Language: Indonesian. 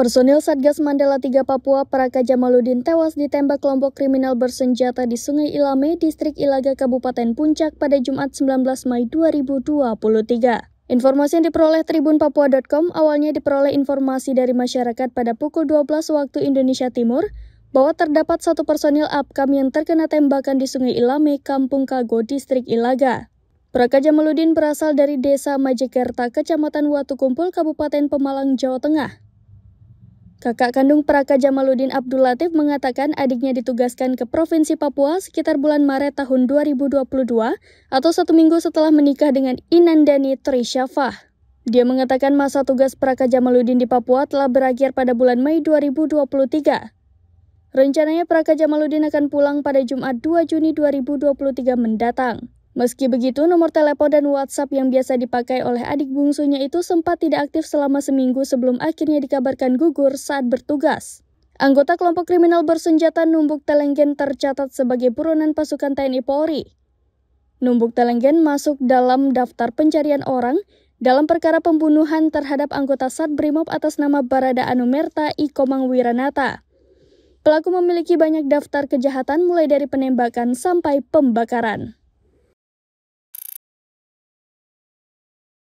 Personil Satgas Mandala 3 Papua Praka Jamaludin tewas ditembak kelompok kriminal bersenjata di Sungai Ilame, Distrik Ilaga, Kabupaten Puncak pada Jumat 19 Mei 2023. Informasi yang diperoleh tribunpapua.com awalnya diperoleh informasi dari masyarakat pada pukul 12 waktu Indonesia Timur bahwa terdapat satu personil APKAM yang terkena tembakan di Sungai Ilame, Kampung Kago, Distrik Ilaga. Praka Jamaludin berasal dari Desa Majekerta, Kecamatan Watu Kumpul, Kabupaten Pemalang, Jawa Tengah. Kakak kandung Praka Jamaluddin Abdul Latif mengatakan adiknya ditugaskan ke Provinsi Papua sekitar bulan Maret tahun 2022 atau satu minggu setelah menikah dengan Inandani Trishafah. Dia mengatakan masa tugas Praka Jamaluddin di Papua telah berakhir pada bulan Mei 2023. Rencananya Praka Jamaluddin akan pulang pada Jumat 2 Juni 2023 mendatang. Meski begitu, nomor telepon dan WhatsApp yang biasa dipakai oleh adik bungsunya itu sempat tidak aktif selama seminggu sebelum akhirnya dikabarkan gugur saat bertugas. Anggota kelompok kriminal bersenjata Numbuk Telenggen tercatat sebagai buronan pasukan TNI Polri. Numbuk Telenggen masuk dalam daftar pencarian orang dalam perkara pembunuhan terhadap anggota Sat Brimob atas nama Barada Anumerta I Komang Wiranata. Pelaku memiliki banyak daftar kejahatan mulai dari penembakan sampai pembakaran.